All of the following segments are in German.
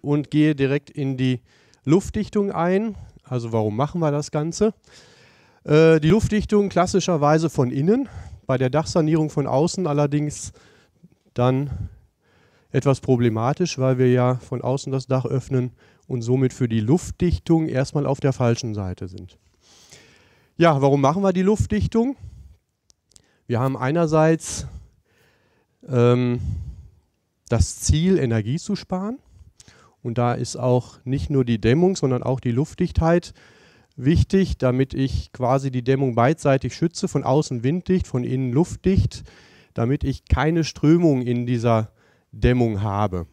und gehe direkt in die Luftdichtung ein. Also warum machen wir das Ganze? Äh, die Luftdichtung klassischerweise von innen, bei der Dachsanierung von außen allerdings dann etwas problematisch, weil wir ja von außen das Dach öffnen und somit für die Luftdichtung erstmal auf der falschen Seite sind. Ja, warum machen wir die Luftdichtung? Wir haben einerseits ähm, das Ziel, Energie zu sparen. Und da ist auch nicht nur die Dämmung, sondern auch die Luftdichtheit wichtig, damit ich quasi die Dämmung beidseitig schütze, von außen winddicht, von innen luftdicht, damit ich keine Strömung in dieser Dämmung habe.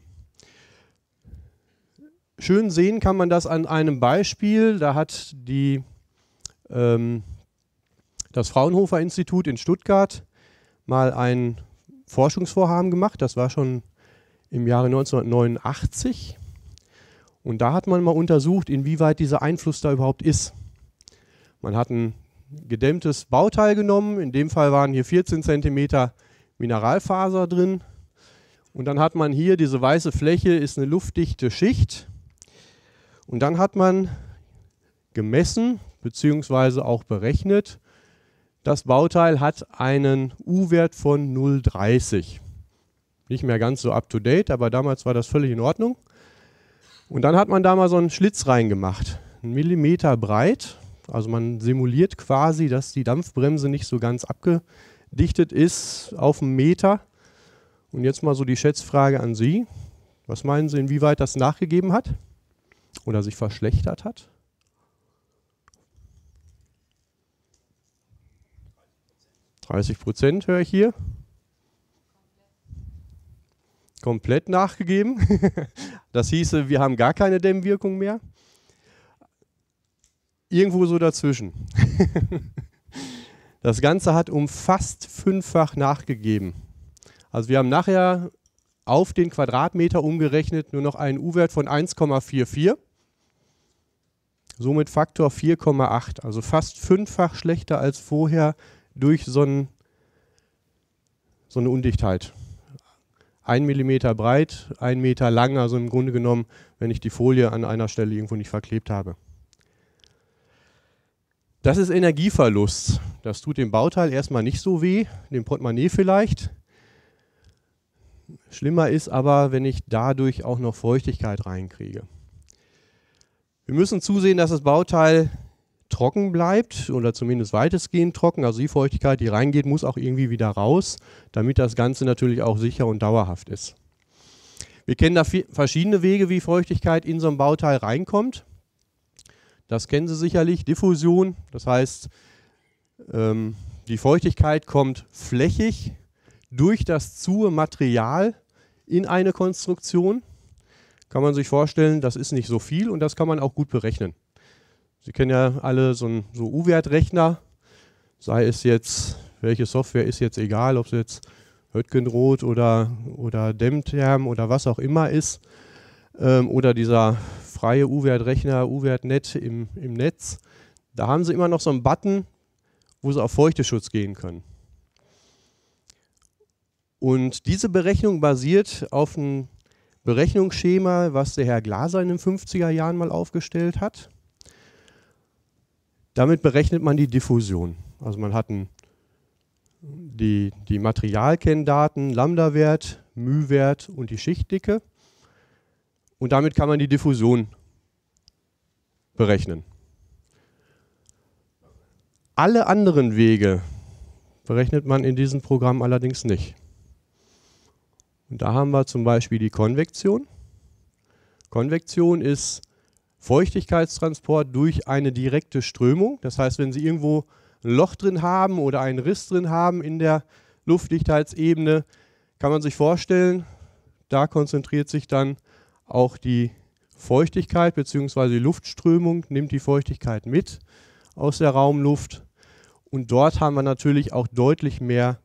Schön sehen kann man das an einem Beispiel. Da hat die, ähm, das Fraunhofer Institut in Stuttgart mal ein Forschungsvorhaben gemacht. Das war schon im Jahre 1989. Und da hat man mal untersucht, inwieweit dieser Einfluss da überhaupt ist. Man hat ein gedämmtes Bauteil genommen, in dem Fall waren hier 14 cm Mineralfaser drin. Und dann hat man hier diese weiße Fläche, ist eine luftdichte Schicht. Und dann hat man gemessen bzw. auch berechnet, das Bauteil hat einen U-Wert von 0,30. Nicht mehr ganz so up-to-date, aber damals war das völlig in Ordnung. Und dann hat man da mal so einen Schlitz reingemacht, einen Millimeter breit. Also man simuliert quasi, dass die Dampfbremse nicht so ganz abgedichtet ist auf einen Meter. Und jetzt mal so die Schätzfrage an Sie. Was meinen Sie, inwieweit das nachgegeben hat oder sich verschlechtert hat? 30 Prozent höre ich hier komplett nachgegeben. das hieße, wir haben gar keine Dämmwirkung mehr. Irgendwo so dazwischen. das Ganze hat um fast fünffach nachgegeben. Also wir haben nachher auf den Quadratmeter umgerechnet nur noch einen U-Wert von 1,44. Somit Faktor 4,8, also fast fünffach schlechter als vorher durch so, ein, so eine Undichtheit ein Millimeter breit, ein Meter lang, also im Grunde genommen, wenn ich die Folie an einer Stelle irgendwo nicht verklebt habe. Das ist Energieverlust. Das tut dem Bauteil erstmal nicht so weh, dem Portemonnaie vielleicht. Schlimmer ist aber, wenn ich dadurch auch noch Feuchtigkeit reinkriege. Wir müssen zusehen, dass das Bauteil trocken bleibt oder zumindest weitestgehend trocken. Also die Feuchtigkeit, die reingeht, muss auch irgendwie wieder raus, damit das Ganze natürlich auch sicher und dauerhaft ist. Wir kennen da verschiedene Wege, wie Feuchtigkeit in so ein Bauteil reinkommt. Das kennen Sie sicherlich, Diffusion, das heißt, ähm, die Feuchtigkeit kommt flächig durch das zuhe Material in eine Konstruktion. Kann man sich vorstellen, das ist nicht so viel und das kann man auch gut berechnen. Sie kennen ja alle so einen so U-Wert-Rechner, sei es jetzt, welche Software ist jetzt egal, ob es jetzt Höttgenrot oder, oder Demterm oder was auch immer ist, ähm, oder dieser freie U-Wert-Rechner, U-Wert-Net im, im Netz, da haben sie immer noch so einen Button, wo sie auf Feuchteschutz gehen können. Und diese Berechnung basiert auf einem Berechnungsschema, was der Herr Glaser in den 50er Jahren mal aufgestellt hat. Damit berechnet man die Diffusion. Also man hat einen, die, die Materialkenndaten, Lambda-Wert, μ-Wert und die Schichtdicke. Und damit kann man die Diffusion berechnen. Alle anderen Wege berechnet man in diesem Programm allerdings nicht. Und da haben wir zum Beispiel die Konvektion. Konvektion ist Feuchtigkeitstransport durch eine direkte Strömung. Das heißt, wenn Sie irgendwo ein Loch drin haben oder einen Riss drin haben in der Luftdichtheitsebene, kann man sich vorstellen, da konzentriert sich dann auch die Feuchtigkeit bzw. die Luftströmung nimmt die Feuchtigkeit mit aus der Raumluft. Und dort haben wir natürlich auch deutlich mehr,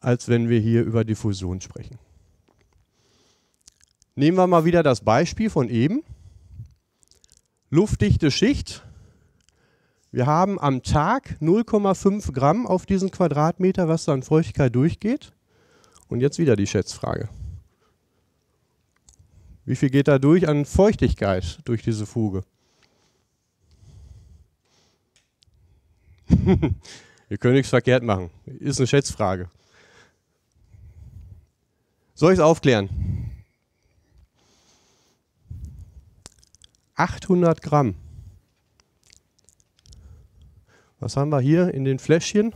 als wenn wir hier über Diffusion sprechen. Nehmen wir mal wieder das Beispiel von eben luftdichte Schicht. Wir haben am Tag 0,5 Gramm auf diesen Quadratmeter, was da an Feuchtigkeit durchgeht. Und jetzt wieder die Schätzfrage. Wie viel geht da durch an Feuchtigkeit durch diese Fuge? Ihr könnt nichts verkehrt machen. Ist eine Schätzfrage. Soll ich es aufklären? 800 Gramm. Was haben wir hier in den Fläschchen?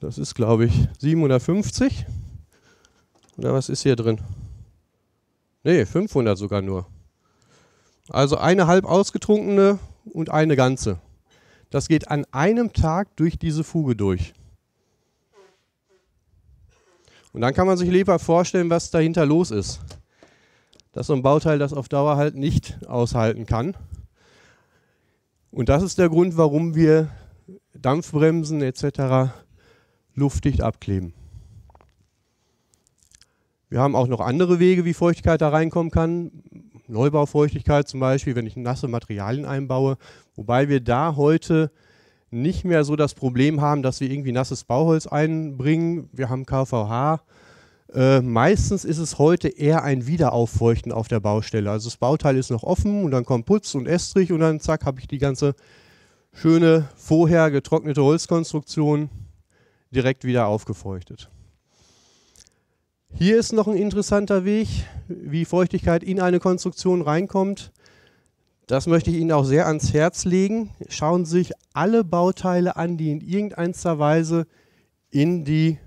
Das ist, glaube ich, 750. Oder was ist hier drin? Ne, 500 sogar nur. Also eine halb ausgetrunkene und eine ganze. Das geht an einem Tag durch diese Fuge durch. Und dann kann man sich lieber vorstellen, was dahinter los ist dass so ein Bauteil das auf Dauer halt nicht aushalten kann. Und das ist der Grund, warum wir Dampfbremsen etc. luftdicht abkleben. Wir haben auch noch andere Wege, wie Feuchtigkeit da reinkommen kann. Neubaufeuchtigkeit zum Beispiel, wenn ich nasse Materialien einbaue. Wobei wir da heute nicht mehr so das Problem haben, dass wir irgendwie nasses Bauholz einbringen. Wir haben KVH, äh, meistens ist es heute eher ein Wiederauffeuchten auf der Baustelle. Also das Bauteil ist noch offen und dann kommt Putz und Estrich und dann zack, habe ich die ganze schöne vorher getrocknete Holzkonstruktion direkt wieder aufgefeuchtet. Hier ist noch ein interessanter Weg, wie Feuchtigkeit in eine Konstruktion reinkommt. Das möchte ich Ihnen auch sehr ans Herz legen. Schauen Sie sich alle Bauteile an, die in irgendeiner Weise in die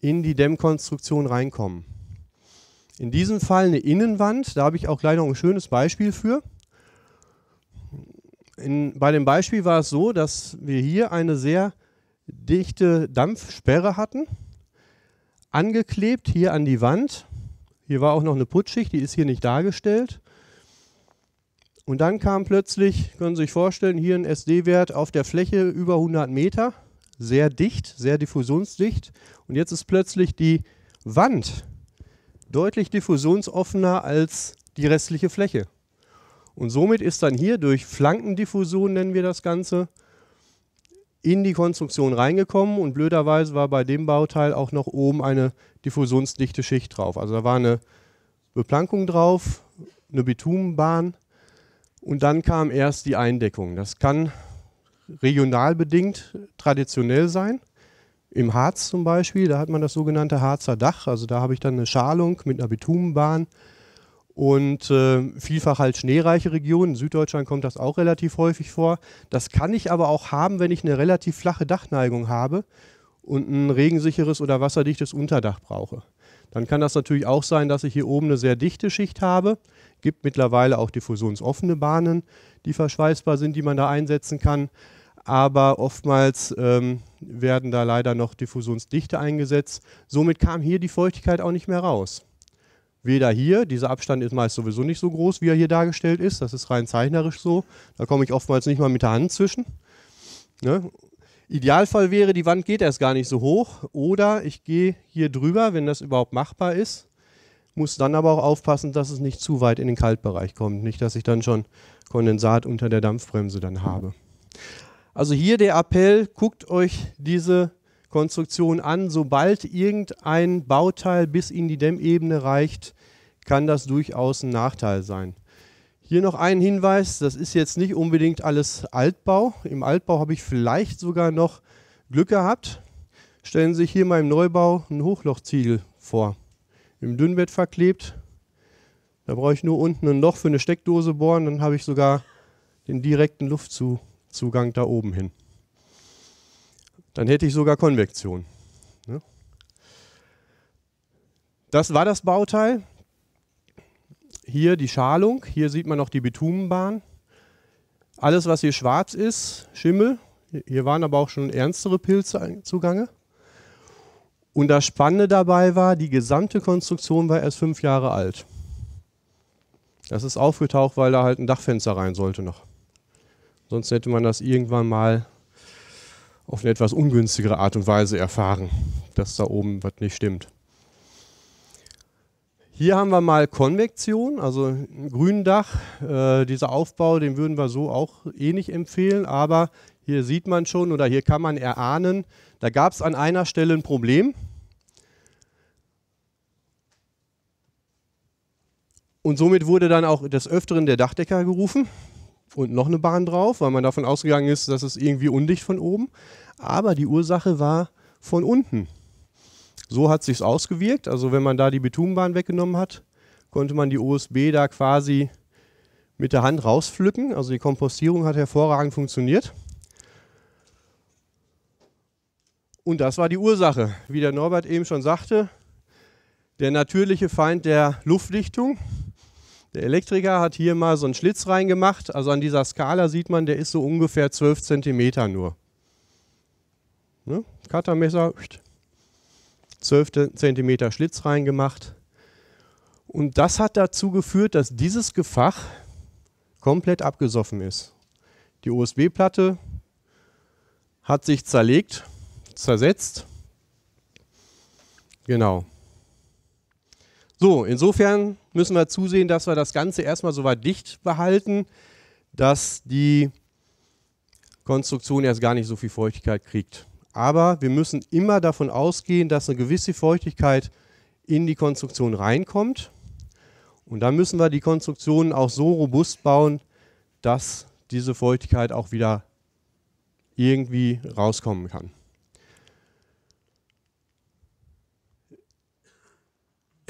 in die Dämmkonstruktion reinkommen. In diesem Fall eine Innenwand, da habe ich auch gleich noch ein schönes Beispiel für. In, bei dem Beispiel war es so, dass wir hier eine sehr dichte Dampfsperre hatten, angeklebt hier an die Wand. Hier war auch noch eine Putzschicht, die ist hier nicht dargestellt. Und dann kam plötzlich, können Sie sich vorstellen, hier ein SD-Wert auf der Fläche über 100 Meter sehr dicht, sehr diffusionsdicht. Und jetzt ist plötzlich die Wand deutlich diffusionsoffener als die restliche Fläche. Und somit ist dann hier durch Flankendiffusion, nennen wir das Ganze, in die Konstruktion reingekommen und blöderweise war bei dem Bauteil auch noch oben eine diffusionsdichte Schicht drauf. Also da war eine Beplankung drauf, eine Bitumenbahn und dann kam erst die Eindeckung. Das kann regional bedingt traditionell sein. Im Harz zum Beispiel, da hat man das sogenannte Harzer Dach. Also da habe ich dann eine Schalung mit einer Bitumenbahn und äh, vielfach halt schneereiche Regionen. In Süddeutschland kommt das auch relativ häufig vor. Das kann ich aber auch haben, wenn ich eine relativ flache Dachneigung habe und ein regensicheres oder wasserdichtes Unterdach brauche. Dann kann das natürlich auch sein, dass ich hier oben eine sehr dichte Schicht habe. Gibt mittlerweile auch diffusionsoffene Bahnen, die verschweißbar sind, die man da einsetzen kann aber oftmals ähm, werden da leider noch Diffusionsdichte eingesetzt. Somit kam hier die Feuchtigkeit auch nicht mehr raus. Weder hier, dieser Abstand ist meist sowieso nicht so groß, wie er hier dargestellt ist, das ist rein zeichnerisch so, da komme ich oftmals nicht mal mit der Hand zwischen. Ne? Idealfall wäre, die Wand geht erst gar nicht so hoch oder ich gehe hier drüber, wenn das überhaupt machbar ist, muss dann aber auch aufpassen, dass es nicht zu weit in den Kaltbereich kommt, nicht, dass ich dann schon Kondensat unter der Dampfbremse dann habe. Also hier der Appell, guckt euch diese Konstruktion an. Sobald irgendein Bauteil bis in die Dämmebene reicht, kann das durchaus ein Nachteil sein. Hier noch ein Hinweis, das ist jetzt nicht unbedingt alles Altbau. Im Altbau habe ich vielleicht sogar noch Glück gehabt. Stellen Sie sich hier mal im Neubau einen Hochlochziegel vor. Im Dünnbett verklebt. Da brauche ich nur unten ein Loch für eine Steckdose bohren, dann habe ich sogar den direkten Luftzug Zugang da oben hin. Dann hätte ich sogar Konvektion. Ne? Das war das Bauteil. Hier die Schalung, hier sieht man noch die Bitumenbahn. Alles, was hier schwarz ist, Schimmel. Hier waren aber auch schon ernstere Pilzzugänge. Und das Spannende dabei war, die gesamte Konstruktion war erst fünf Jahre alt. Das ist aufgetaucht, weil da halt ein Dachfenster rein sollte noch. Sonst hätte man das irgendwann mal auf eine etwas ungünstigere Art und Weise erfahren, dass da oben was nicht stimmt. Hier haben wir mal Konvektion, also ein Gründach. Äh, dieser Aufbau, den würden wir so auch eh nicht empfehlen, aber hier sieht man schon oder hier kann man erahnen, da gab es an einer Stelle ein Problem. Und somit wurde dann auch des Öfteren der Dachdecker gerufen und noch eine Bahn drauf, weil man davon ausgegangen ist, dass es irgendwie undicht von oben. Aber die Ursache war von unten. So hat sich ausgewirkt. Also wenn man da die Betonbahn weggenommen hat, konnte man die OSB da quasi mit der Hand rauspflücken. Also die Kompostierung hat hervorragend funktioniert. Und das war die Ursache. Wie der Norbert eben schon sagte, der natürliche Feind der Luftdichtung der Elektriker hat hier mal so einen Schlitz reingemacht. Also an dieser Skala sieht man, der ist so ungefähr 12 cm nur. Ne? Cuttermesser, 12 cm Schlitz reingemacht. Und das hat dazu geführt, dass dieses Gefach komplett abgesoffen ist. Die USB-Platte hat sich zerlegt, zersetzt. Genau. So, insofern müssen wir zusehen, dass wir das Ganze erstmal so weit dicht behalten, dass die Konstruktion erst gar nicht so viel Feuchtigkeit kriegt. Aber wir müssen immer davon ausgehen, dass eine gewisse Feuchtigkeit in die Konstruktion reinkommt. Und dann müssen wir die Konstruktion auch so robust bauen, dass diese Feuchtigkeit auch wieder irgendwie rauskommen kann.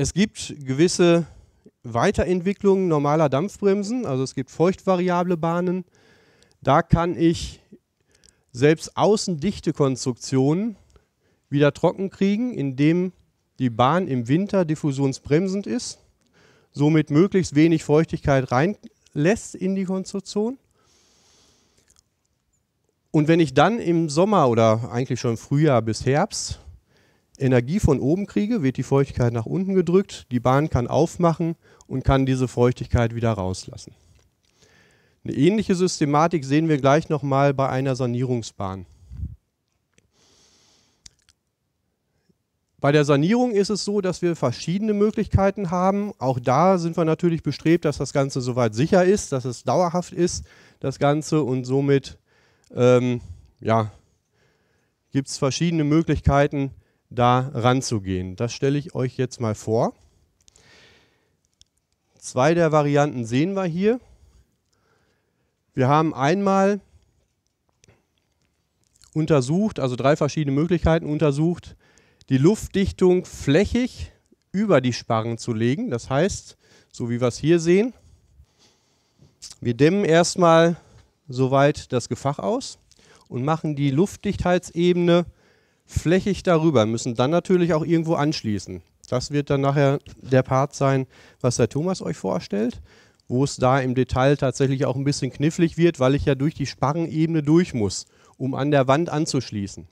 Es gibt gewisse Weiterentwicklungen normaler Dampfbremsen, also es gibt feuchtvariable Bahnen. Da kann ich selbst außendichte Konstruktionen wieder trocken kriegen, indem die Bahn im Winter diffusionsbremsend ist, somit möglichst wenig Feuchtigkeit reinlässt in die Konstruktion. Und wenn ich dann im Sommer oder eigentlich schon Frühjahr bis Herbst Energie von oben kriege, wird die Feuchtigkeit nach unten gedrückt, die Bahn kann aufmachen und kann diese Feuchtigkeit wieder rauslassen. Eine ähnliche Systematik sehen wir gleich nochmal bei einer Sanierungsbahn. Bei der Sanierung ist es so, dass wir verschiedene Möglichkeiten haben. Auch da sind wir natürlich bestrebt, dass das Ganze soweit sicher ist, dass es dauerhaft ist, das Ganze und somit ähm, ja, gibt es verschiedene Möglichkeiten, da ranzugehen. Das stelle ich euch jetzt mal vor. Zwei der Varianten sehen wir hier. Wir haben einmal untersucht, also drei verschiedene Möglichkeiten untersucht, die Luftdichtung flächig über die Sparren zu legen. Das heißt, so wie wir es hier sehen, wir dämmen erstmal soweit das Gefach aus und machen die Luftdichtheitsebene flächig darüber, müssen dann natürlich auch irgendwo anschließen. Das wird dann nachher der Part sein, was der Thomas euch vorstellt, wo es da im Detail tatsächlich auch ein bisschen knifflig wird, weil ich ja durch die Sparrenebene durch muss, um an der Wand anzuschließen.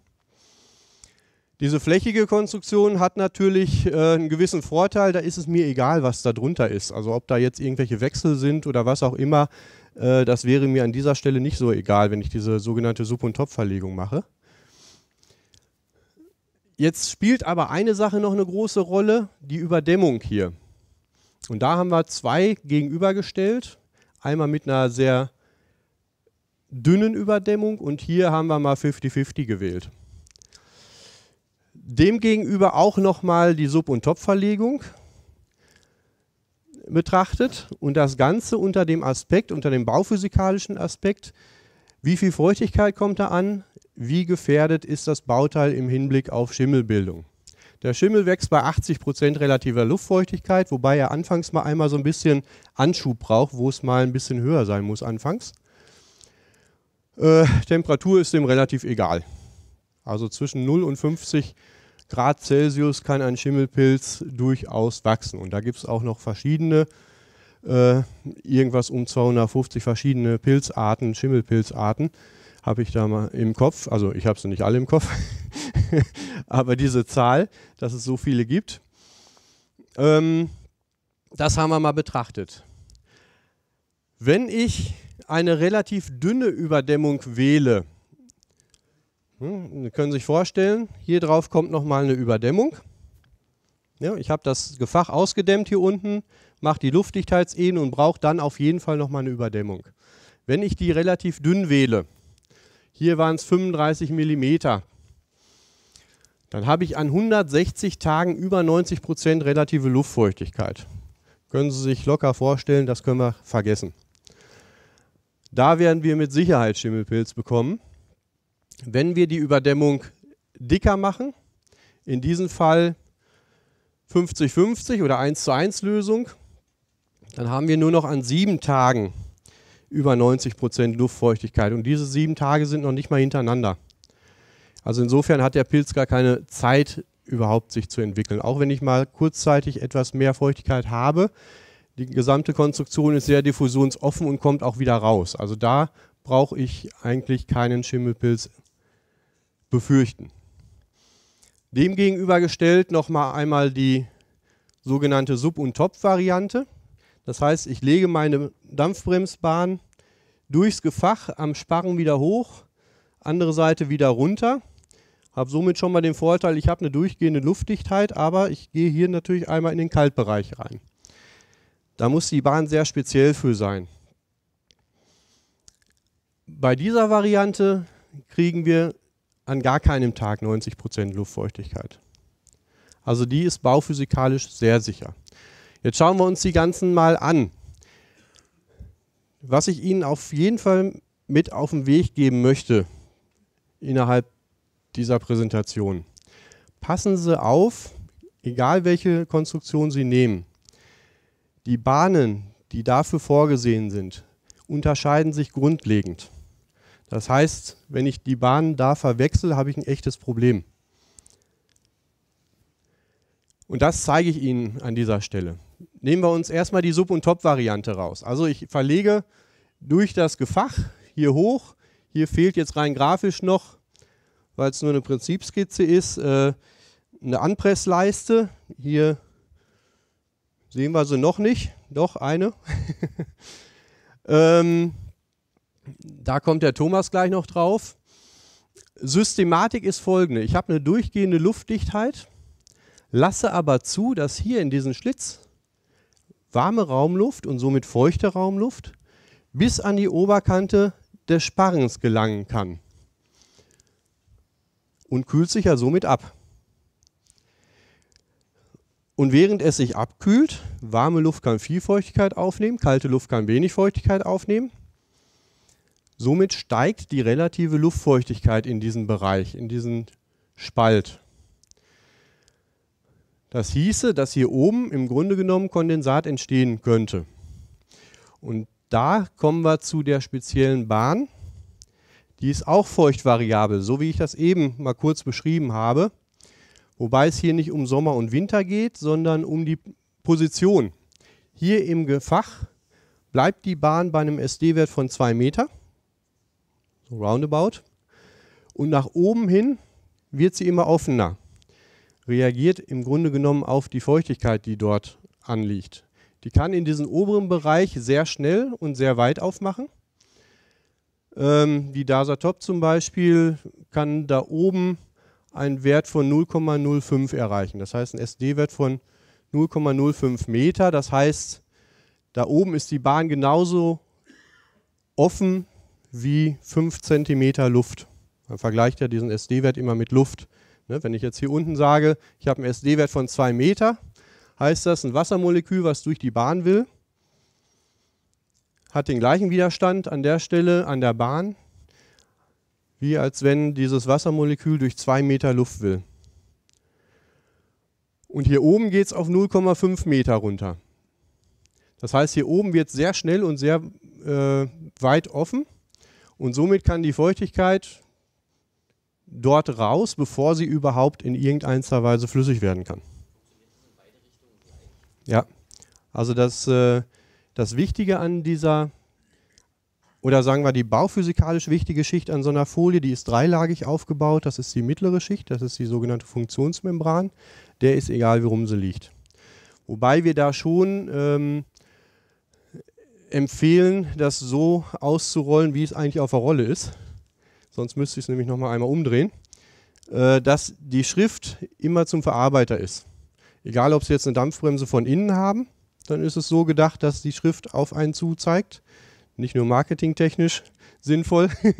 Diese flächige Konstruktion hat natürlich äh, einen gewissen Vorteil, da ist es mir egal, was da drunter ist. Also ob da jetzt irgendwelche Wechsel sind oder was auch immer, äh, das wäre mir an dieser Stelle nicht so egal, wenn ich diese sogenannte Sub- und Top-Verlegung mache. Jetzt spielt aber eine Sache noch eine große Rolle, die Überdämmung hier. Und da haben wir zwei gegenübergestellt. Einmal mit einer sehr dünnen Überdämmung und hier haben wir mal 50-50 gewählt. Demgegenüber auch nochmal die Sub- und Topverlegung betrachtet und das Ganze unter dem Aspekt, unter dem bauphysikalischen Aspekt, wie viel Feuchtigkeit kommt da an, wie gefährdet ist das Bauteil im Hinblick auf Schimmelbildung. Der Schimmel wächst bei 80% relativer Luftfeuchtigkeit, wobei er anfangs mal einmal so ein bisschen Anschub braucht, wo es mal ein bisschen höher sein muss anfangs. Äh, Temperatur ist dem relativ egal. Also zwischen 0 und 50 Grad Celsius kann ein Schimmelpilz durchaus wachsen. Und da gibt es auch noch verschiedene, äh, irgendwas um 250 verschiedene Pilzarten, Schimmelpilzarten habe ich da mal im Kopf. Also ich habe sie nicht alle im Kopf, aber diese Zahl, dass es so viele gibt, ähm, das haben wir mal betrachtet. Wenn ich eine relativ dünne Überdämmung wähle, hm, Sie sich vorstellen, hier drauf kommt nochmal eine Überdämmung. Ja, ich habe das Gefach ausgedämmt hier unten, mache die Luftdichtheitsebene und brauche dann auf jeden Fall nochmal eine Überdämmung. Wenn ich die relativ dünn wähle, hier waren es 35 mm. Dann habe ich an 160 Tagen über 90 Prozent relative Luftfeuchtigkeit. Können Sie sich locker vorstellen, das können wir vergessen. Da werden wir mit Sicherheit Schimmelpilz bekommen. Wenn wir die Überdämmung dicker machen, in diesem Fall 50-50 oder 1 zu 1 Lösung, dann haben wir nur noch an sieben Tagen über 90 Prozent Luftfeuchtigkeit. Und diese sieben Tage sind noch nicht mal hintereinander. Also insofern hat der Pilz gar keine Zeit, überhaupt sich zu entwickeln. Auch wenn ich mal kurzzeitig etwas mehr Feuchtigkeit habe, die gesamte Konstruktion ist sehr diffusionsoffen und kommt auch wieder raus. Also da brauche ich eigentlich keinen Schimmelpilz befürchten. Demgegenüber gestellt nochmal einmal die sogenannte Sub- und Top-Variante. Das heißt, ich lege meine Dampfbremsbahn durchs Gefach am Sparren wieder hoch, andere Seite wieder runter. Habe somit schon mal den Vorteil, ich habe eine durchgehende Luftdichtheit, aber ich gehe hier natürlich einmal in den Kaltbereich rein. Da muss die Bahn sehr speziell für sein. Bei dieser Variante kriegen wir an gar keinem Tag 90% Luftfeuchtigkeit. Also die ist bauphysikalisch sehr sicher. Jetzt schauen wir uns die ganzen mal an. Was ich Ihnen auf jeden Fall mit auf den Weg geben möchte innerhalb dieser Präsentation. Passen Sie auf, egal welche Konstruktion Sie nehmen. Die Bahnen, die dafür vorgesehen sind, unterscheiden sich grundlegend. Das heißt, wenn ich die Bahnen da verwechsel, habe ich ein echtes Problem. Und das zeige ich Ihnen an dieser Stelle nehmen wir uns erstmal die Sub- und Top-Variante raus. Also ich verlege durch das Gefach hier hoch. Hier fehlt jetzt rein grafisch noch, weil es nur eine Prinzipskizze ist, äh, eine Anpressleiste. Hier sehen wir sie noch nicht. Doch, eine. ähm, da kommt der Thomas gleich noch drauf. Systematik ist folgende. Ich habe eine durchgehende Luftdichtheit, lasse aber zu, dass hier in diesen Schlitz warme Raumluft und somit feuchte Raumluft bis an die Oberkante des Sparrens gelangen kann und kühlt sich ja somit ab. Und während es sich abkühlt, warme Luft kann viel Feuchtigkeit aufnehmen, kalte Luft kann wenig Feuchtigkeit aufnehmen. Somit steigt die relative Luftfeuchtigkeit in diesem Bereich, in diesem Spalt. Das hieße, dass hier oben im Grunde genommen Kondensat entstehen könnte. Und da kommen wir zu der speziellen Bahn. Die ist auch feuchtvariabel, so wie ich das eben mal kurz beschrieben habe. Wobei es hier nicht um Sommer und Winter geht, sondern um die Position. Hier im Gefach bleibt die Bahn bei einem SD-Wert von 2 Meter, so roundabout. Und nach oben hin wird sie immer offener reagiert im Grunde genommen auf die Feuchtigkeit, die dort anliegt. Die kann in diesem oberen Bereich sehr schnell und sehr weit aufmachen. Ähm, die DASA Top zum Beispiel kann da oben einen Wert von 0,05 erreichen. Das heißt, ein SD-Wert von 0,05 Meter. Das heißt, da oben ist die Bahn genauso offen wie 5 cm Luft. Man vergleicht ja diesen SD-Wert immer mit Luft. Ne, wenn ich jetzt hier unten sage, ich habe einen SD-Wert von 2 Meter, heißt das, ein Wassermolekül, was durch die Bahn will, hat den gleichen Widerstand an der Stelle, an der Bahn, wie als wenn dieses Wassermolekül durch 2 Meter Luft will. Und hier oben geht es auf 0,5 Meter runter. Das heißt, hier oben wird sehr schnell und sehr äh, weit offen und somit kann die Feuchtigkeit dort raus, bevor sie überhaupt in irgendeiner Weise flüssig werden kann. Ja, also das, äh, das Wichtige an dieser, oder sagen wir die bauphysikalisch wichtige Schicht an so einer Folie, die ist dreilagig aufgebaut, das ist die mittlere Schicht, das ist die sogenannte Funktionsmembran, der ist egal, worum sie liegt. Wobei wir da schon ähm, empfehlen, das so auszurollen, wie es eigentlich auf der Rolle ist sonst müsste ich es nämlich nochmal einmal umdrehen, äh, dass die Schrift immer zum Verarbeiter ist. Egal, ob Sie jetzt eine Dampfbremse von innen haben, dann ist es so gedacht, dass die Schrift auf einen zuzeigt. Nicht nur marketingtechnisch sinnvoll.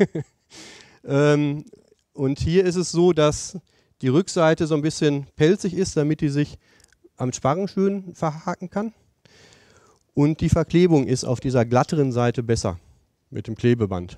ähm, und hier ist es so, dass die Rückseite so ein bisschen pelzig ist, damit die sich am Sparren schön verhaken kann. Und die Verklebung ist auf dieser glatteren Seite besser mit dem Klebeband.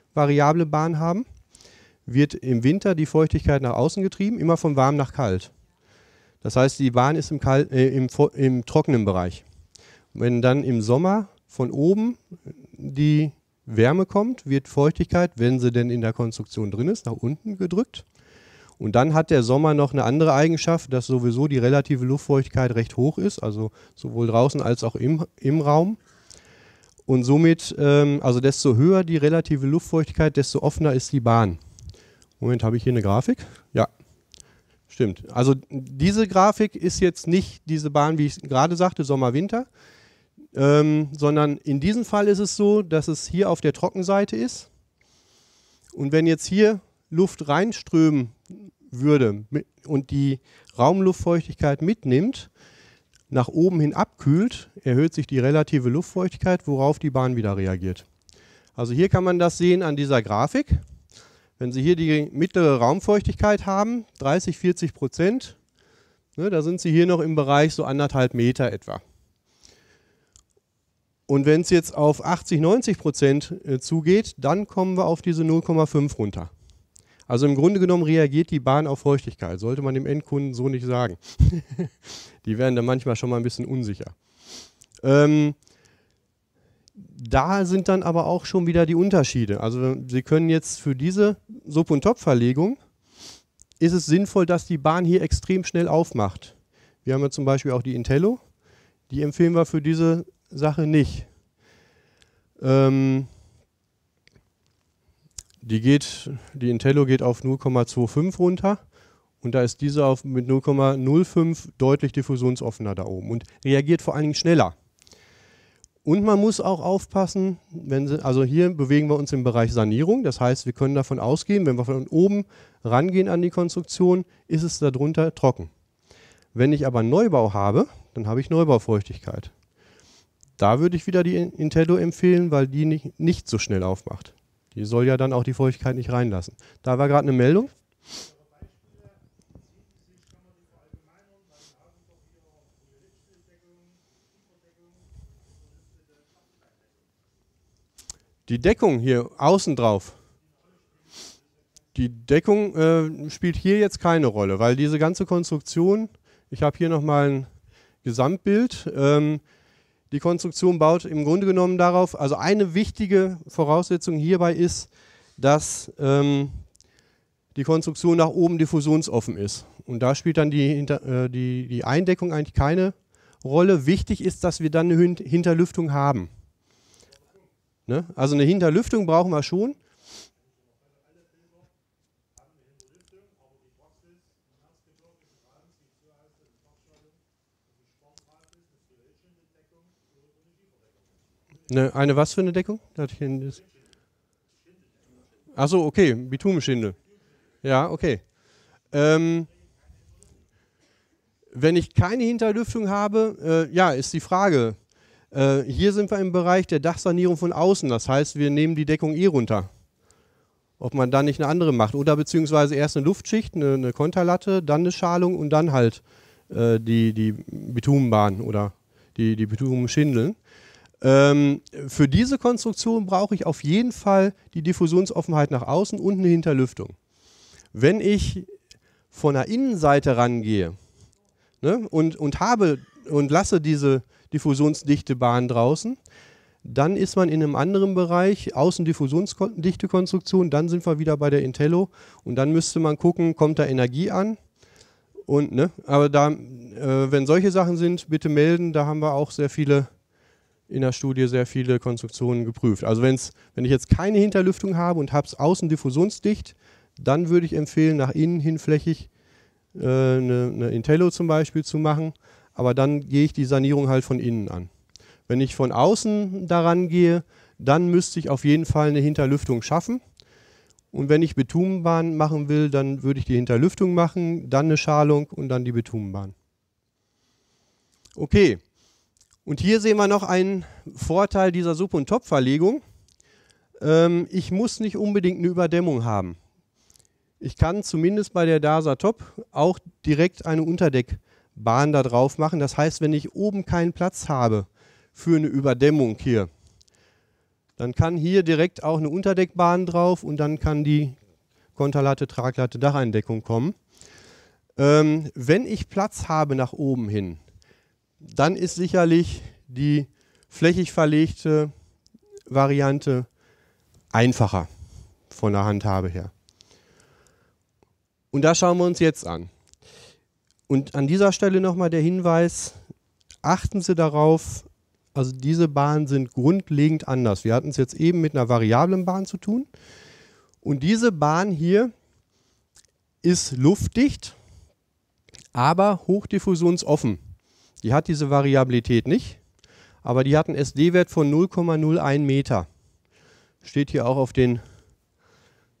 variable Bahn haben, wird im Winter die Feuchtigkeit nach außen getrieben, immer von warm nach kalt. Das heißt, die Bahn ist im, kalt, äh, im, im trockenen Bereich. Wenn dann im Sommer von oben die Wärme kommt, wird Feuchtigkeit, wenn sie denn in der Konstruktion drin ist, nach unten gedrückt. Und dann hat der Sommer noch eine andere Eigenschaft, dass sowieso die relative Luftfeuchtigkeit recht hoch ist, also sowohl draußen als auch im, im Raum. Und somit, ähm, also desto höher die relative Luftfeuchtigkeit, desto offener ist die Bahn. Moment, habe ich hier eine Grafik? Ja, stimmt. Also diese Grafik ist jetzt nicht diese Bahn, wie ich gerade sagte, Sommer-Winter, ähm, sondern in diesem Fall ist es so, dass es hier auf der Trockenseite ist. Und wenn jetzt hier Luft reinströmen würde und die Raumluftfeuchtigkeit mitnimmt, nach oben hin abkühlt, erhöht sich die relative Luftfeuchtigkeit, worauf die Bahn wieder reagiert. Also hier kann man das sehen an dieser Grafik. Wenn Sie hier die mittlere Raumfeuchtigkeit haben, 30, 40 Prozent, ne, da sind Sie hier noch im Bereich so anderthalb Meter etwa. Und wenn es jetzt auf 80, 90 Prozent äh, zugeht, dann kommen wir auf diese 0,5 runter. Also im Grunde genommen reagiert die Bahn auf Feuchtigkeit. Sollte man dem Endkunden so nicht sagen. die werden dann manchmal schon mal ein bisschen unsicher. Ähm, da sind dann aber auch schon wieder die Unterschiede. Also Sie können jetzt für diese Sub- und Top-Verlegung ist es sinnvoll, dass die Bahn hier extrem schnell aufmacht. Wir haben ja zum Beispiel auch die Intello. Die empfehlen wir für diese Sache nicht. Ähm, die geht, die Intello geht auf 0,25 runter und da ist diese auf, mit 0,05 deutlich diffusionsoffener da oben und reagiert vor allen Dingen schneller. Und man muss auch aufpassen, wenn sie, also hier bewegen wir uns im Bereich Sanierung. Das heißt, wir können davon ausgehen, wenn wir von oben rangehen an die Konstruktion, ist es darunter trocken. Wenn ich aber Neubau habe, dann habe ich Neubaufeuchtigkeit. Da würde ich wieder die Intello empfehlen, weil die nicht, nicht so schnell aufmacht. Die soll ja dann auch die Feuchtigkeit nicht reinlassen. Da war gerade eine Meldung. Die Deckung hier außen drauf, die Deckung äh, spielt hier jetzt keine Rolle, weil diese ganze Konstruktion, ich habe hier nochmal ein Gesamtbild, ähm, die Konstruktion baut im Grunde genommen darauf, also eine wichtige Voraussetzung hierbei ist, dass ähm, die Konstruktion nach oben diffusionsoffen ist. Und da spielt dann die, äh, die, die Eindeckung eigentlich keine Rolle. Wichtig ist, dass wir dann eine Hinterlüftung haben. Ne? Also eine Hinterlüftung brauchen wir schon, Eine, eine was für eine Deckung? Achso, okay, Bitumenschinde. Ja, okay. Ähm, wenn ich keine Hinterlüftung habe, äh, ja, ist die Frage. Äh, hier sind wir im Bereich der Dachsanierung von außen. Das heißt, wir nehmen die Deckung eh runter. Ob man da nicht eine andere macht. Oder beziehungsweise erst eine Luftschicht, eine, eine Konterlatte, dann eine Schalung und dann halt äh, die, die Bitumenbahn oder die, die Bitumenschindeln. Ähm, für diese Konstruktion brauche ich auf jeden Fall die Diffusionsoffenheit nach außen und eine Hinterlüftung. Wenn ich von der Innenseite rangehe ne, und, und habe und lasse diese diffusionsdichte Bahn draußen, dann ist man in einem anderen Bereich, Außendiffusionsdichte Konstruktion, dann sind wir wieder bei der Intello und dann müsste man gucken, kommt da Energie an? Und, ne, aber da, äh, wenn solche Sachen sind, bitte melden, da haben wir auch sehr viele in der Studie sehr viele Konstruktionen geprüft. Also wenn's, wenn ich jetzt keine Hinterlüftung habe und habe es außen diffusionsdicht, dann würde ich empfehlen, nach innen hinflächig äh, eine, eine Intello zum Beispiel zu machen. Aber dann gehe ich die Sanierung halt von innen an. Wenn ich von außen daran gehe, dann müsste ich auf jeden Fall eine Hinterlüftung schaffen. Und wenn ich Betumenbahn machen will, dann würde ich die Hinterlüftung machen, dann eine Schalung und dann die Betumenbahn. Okay, und hier sehen wir noch einen Vorteil dieser Sub- und Top-Verlegung. Ähm, ich muss nicht unbedingt eine Überdämmung haben. Ich kann zumindest bei der DASA Top auch direkt eine Unterdeckbahn da drauf machen. Das heißt, wenn ich oben keinen Platz habe für eine Überdämmung hier, dann kann hier direkt auch eine Unterdeckbahn drauf und dann kann die Konterlatte, Traglatte, Dacheindeckung kommen. Ähm, wenn ich Platz habe nach oben hin, dann ist sicherlich die flächig verlegte Variante einfacher von der Handhabe her. Und das schauen wir uns jetzt an. Und an dieser Stelle nochmal der Hinweis, achten Sie darauf, also diese Bahnen sind grundlegend anders. Wir hatten es jetzt eben mit einer variablen Bahn zu tun. Und diese Bahn hier ist luftdicht, aber hochdiffusionsoffen. Die hat diese Variabilität nicht, aber die hat einen SD-Wert von 0,01 Meter. Steht hier auch auf den,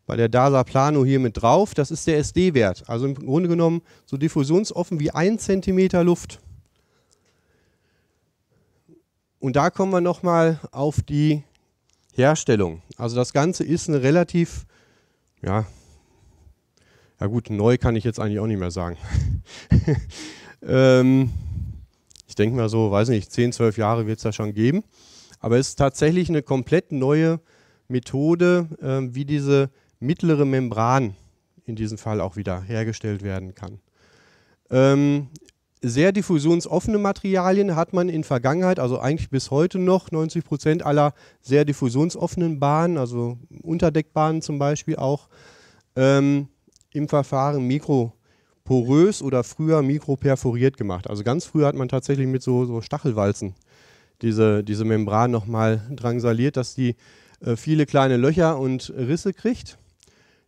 bei der DASA Plano hier mit drauf. Das ist der SD-Wert. Also im Grunde genommen so diffusionsoffen wie ein Zentimeter Luft. Und da kommen wir nochmal auf die Herstellung. Also das Ganze ist eine relativ, ja, ja gut, neu kann ich jetzt eigentlich auch nicht mehr sagen. ähm, ich denke mal so, weiß nicht, 10, 12 Jahre wird es da schon geben. Aber es ist tatsächlich eine komplett neue Methode, äh, wie diese mittlere Membran in diesem Fall auch wieder hergestellt werden kann. Ähm, sehr diffusionsoffene Materialien hat man in Vergangenheit, also eigentlich bis heute noch, 90 Prozent aller sehr diffusionsoffenen Bahnen, also Unterdeckbahnen zum Beispiel auch, ähm, im Verfahren Mikro porös oder früher mikroperforiert gemacht. Also ganz früher hat man tatsächlich mit so, so Stachelwalzen diese, diese Membran nochmal drangsaliert, dass die äh, viele kleine Löcher und Risse kriegt.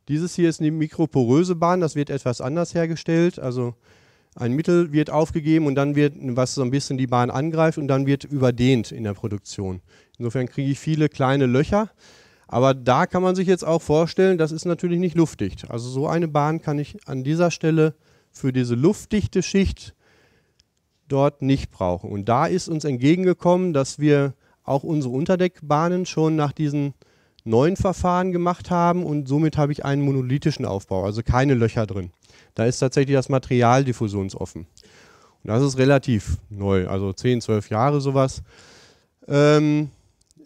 Dieses hier ist eine mikroporöse Bahn, das wird etwas anders hergestellt. Also ein Mittel wird aufgegeben und dann wird, was so ein bisschen die Bahn angreift und dann wird überdehnt in der Produktion. Insofern kriege ich viele kleine Löcher. Aber da kann man sich jetzt auch vorstellen, das ist natürlich nicht luftdicht. Also so eine Bahn kann ich an dieser Stelle für diese luftdichte Schicht dort nicht brauchen. Und da ist uns entgegengekommen, dass wir auch unsere Unterdeckbahnen schon nach diesen neuen Verfahren gemacht haben und somit habe ich einen monolithischen Aufbau, also keine Löcher drin. Da ist tatsächlich das Material diffusionsoffen. Und das ist relativ neu, also 10, 12 Jahre sowas. Ähm,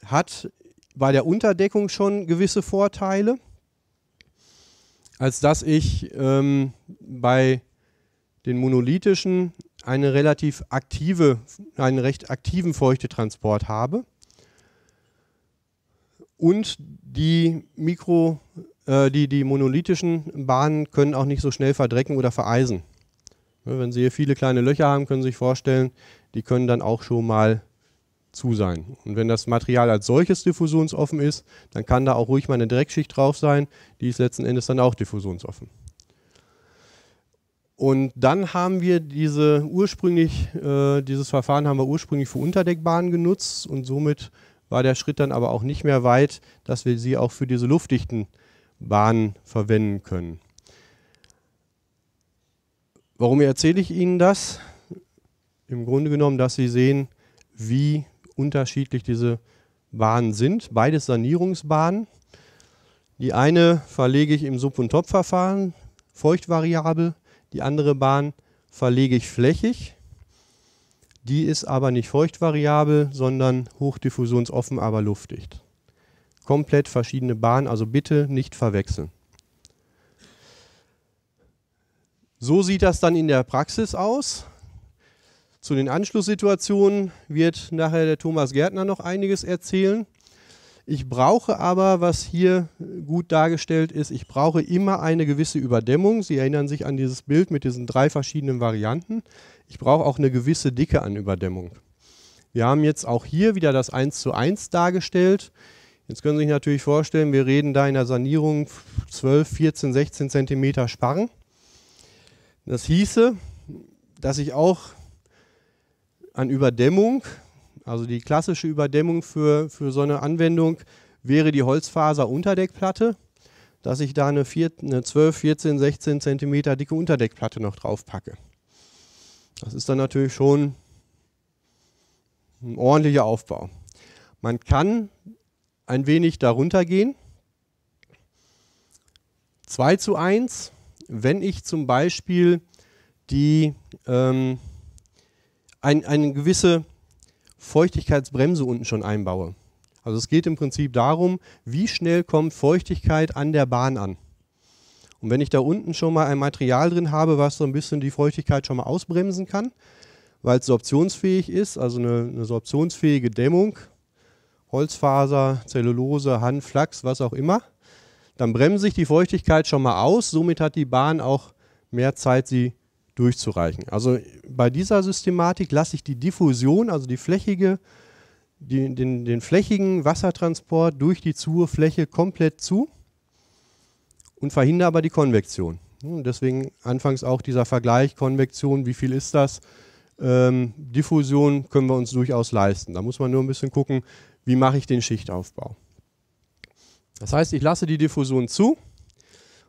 hat bei der Unterdeckung schon gewisse Vorteile, als dass ich ähm, bei den monolithischen eine relativ aktive, einen recht aktiven Feuchtetransport habe und die Mikro, äh, die, die monolithischen Bahnen können auch nicht so schnell verdrecken oder vereisen. Wenn Sie hier viele kleine Löcher haben, können Sie sich vorstellen, die können dann auch schon mal zu sein. Und wenn das Material als solches diffusionsoffen ist, dann kann da auch ruhig mal eine Dreckschicht drauf sein, die ist letzten Endes dann auch diffusionsoffen. Und dann haben wir diese ursprünglich, äh, dieses Verfahren haben wir ursprünglich für Unterdeckbahnen genutzt und somit war der Schritt dann aber auch nicht mehr weit, dass wir sie auch für diese luftdichten Bahnen verwenden können. Warum erzähle ich Ihnen das? Im Grunde genommen, dass Sie sehen, wie unterschiedlich diese Bahnen sind. Beides Sanierungsbahnen. Die eine verlege ich im Sub- und Top-Verfahren, feuchtvariabel. Die andere Bahn verlege ich flächig. Die ist aber nicht feuchtvariabel, sondern hochdiffusionsoffen, aber luftdicht. Komplett verschiedene Bahnen, also bitte nicht verwechseln. So sieht das dann in der Praxis aus. Zu den Anschlusssituationen wird nachher der Thomas Gärtner noch einiges erzählen. Ich brauche aber, was hier gut dargestellt ist, ich brauche immer eine gewisse Überdämmung. Sie erinnern sich an dieses Bild mit diesen drei verschiedenen Varianten. Ich brauche auch eine gewisse Dicke an Überdämmung. Wir haben jetzt auch hier wieder das 1 zu 1 dargestellt. Jetzt können Sie sich natürlich vorstellen, wir reden da in der Sanierung 12, 14, 16 Zentimeter Sparren. Das hieße, dass ich auch an Überdämmung also die klassische Überdämmung für, für so eine Anwendung wäre die Holzfaser-Unterdeckplatte, dass ich da eine, 4, eine 12, 14, 16 Zentimeter dicke Unterdeckplatte noch drauf packe. Das ist dann natürlich schon ein ordentlicher Aufbau. Man kann ein wenig darunter gehen. 2 zu 1, wenn ich zum Beispiel die, ähm, ein, eine gewisse Feuchtigkeitsbremse unten schon einbaue. Also es geht im Prinzip darum, wie schnell kommt Feuchtigkeit an der Bahn an. Und wenn ich da unten schon mal ein Material drin habe, was so ein bisschen die Feuchtigkeit schon mal ausbremsen kann, weil es sorptionsfähig ist, also eine, eine sorptionsfähige Dämmung, Holzfaser, Zellulose, Hand, Flachs, was auch immer, dann bremse ich die Feuchtigkeit schon mal aus. Somit hat die Bahn auch mehr Zeit, sie durchzureichen. Also bei dieser Systematik lasse ich die Diffusion, also die flächige, die, den, den flächigen Wassertransport durch die Zuhrfläche komplett zu und verhindere aber die Konvektion. Deswegen anfangs auch dieser Vergleich Konvektion, wie viel ist das? Ähm, Diffusion können wir uns durchaus leisten. Da muss man nur ein bisschen gucken, wie mache ich den Schichtaufbau. Das heißt, ich lasse die Diffusion zu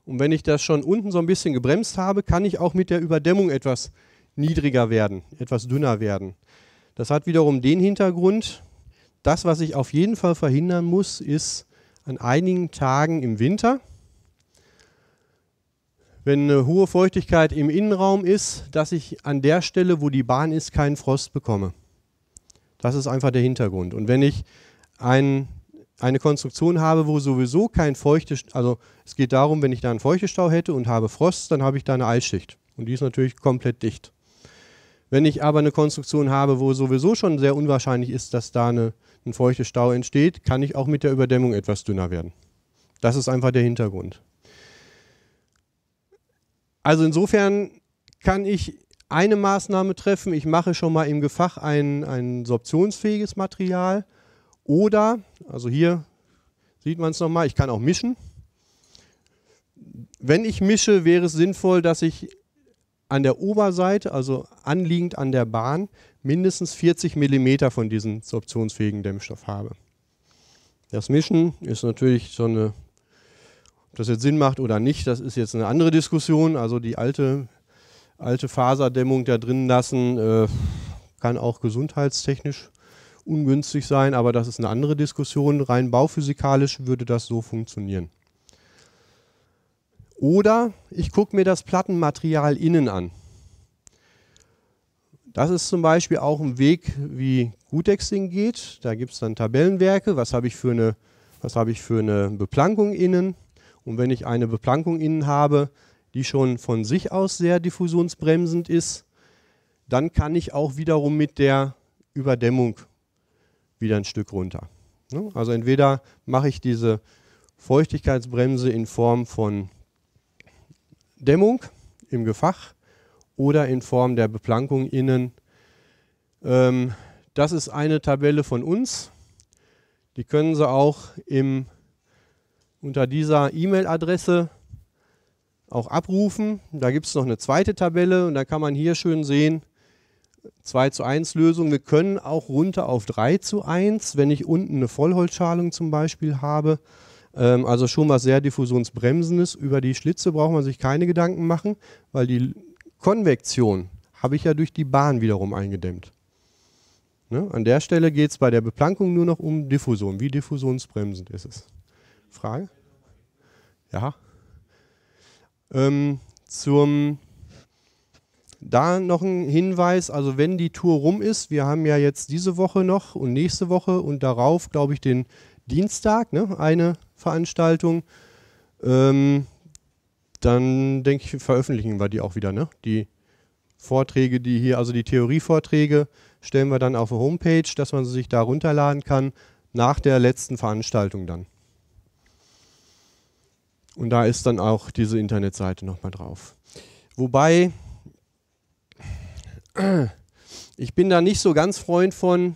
und wenn ich das schon unten so ein bisschen gebremst habe, kann ich auch mit der Überdämmung etwas niedriger werden, etwas dünner werden. Das hat wiederum den Hintergrund, das, was ich auf jeden Fall verhindern muss, ist an einigen Tagen im Winter, wenn eine hohe Feuchtigkeit im Innenraum ist, dass ich an der Stelle, wo die Bahn ist, keinen Frost bekomme. Das ist einfach der Hintergrund. Und wenn ich einen eine Konstruktion habe, wo sowieso kein feuchtes, also es geht darum, wenn ich da einen Feuchtestau hätte und habe Frost, dann habe ich da eine Eisschicht. Und die ist natürlich komplett dicht. Wenn ich aber eine Konstruktion habe, wo sowieso schon sehr unwahrscheinlich ist, dass da eine, ein Stau entsteht, kann ich auch mit der Überdämmung etwas dünner werden. Das ist einfach der Hintergrund. Also insofern kann ich eine Maßnahme treffen. Ich mache schon mal im Gefach ein, ein sorptionsfähiges Material oder, also hier sieht man es nochmal, ich kann auch mischen. Wenn ich mische, wäre es sinnvoll, dass ich an der Oberseite, also anliegend an der Bahn, mindestens 40 mm von diesem sorptionsfähigen Dämmstoff habe. Das Mischen ist natürlich so eine, ob das jetzt Sinn macht oder nicht, das ist jetzt eine andere Diskussion. Also die alte, alte Faserdämmung da drin lassen, äh, kann auch gesundheitstechnisch ungünstig sein, aber das ist eine andere Diskussion. Rein bauphysikalisch würde das so funktionieren. Oder ich gucke mir das Plattenmaterial innen an. Das ist zum Beispiel auch ein Weg, wie Gutexing geht. Da gibt es dann Tabellenwerke. Was habe ich, hab ich für eine Beplankung innen? Und wenn ich eine Beplankung innen habe, die schon von sich aus sehr diffusionsbremsend ist, dann kann ich auch wiederum mit der Überdämmung wieder ein Stück runter. Ne? Also entweder mache ich diese Feuchtigkeitsbremse in Form von Dämmung im Gefach oder in Form der Beplankung innen. Ähm, das ist eine Tabelle von uns. Die können Sie auch im, unter dieser E-Mail-Adresse auch abrufen. Da gibt es noch eine zweite Tabelle und da kann man hier schön sehen, 2 zu 1 Lösung. Wir können auch runter auf 3 zu 1, wenn ich unten eine Vollholzschalung zum Beispiel habe. Ähm, also schon was sehr diffusionsbremsendes. Über die Schlitze braucht man sich keine Gedanken machen, weil die Konvektion habe ich ja durch die Bahn wiederum eingedämmt. Ne? An der Stelle geht es bei der Beplankung nur noch um Diffusion. Wie diffusionsbremsend ist es? Frage? Ja. Ähm, zum da noch ein Hinweis, also wenn die Tour rum ist, wir haben ja jetzt diese Woche noch und nächste Woche und darauf, glaube ich, den Dienstag, ne, eine Veranstaltung. Ähm, dann denke ich, veröffentlichen wir die auch wieder, ne? Die Vorträge, die hier, also die Theorievorträge, stellen wir dann auf der Homepage, dass man sie sich da runterladen kann, nach der letzten Veranstaltung dann. Und da ist dann auch diese Internetseite nochmal drauf. Wobei, ich bin da nicht so ganz Freund von,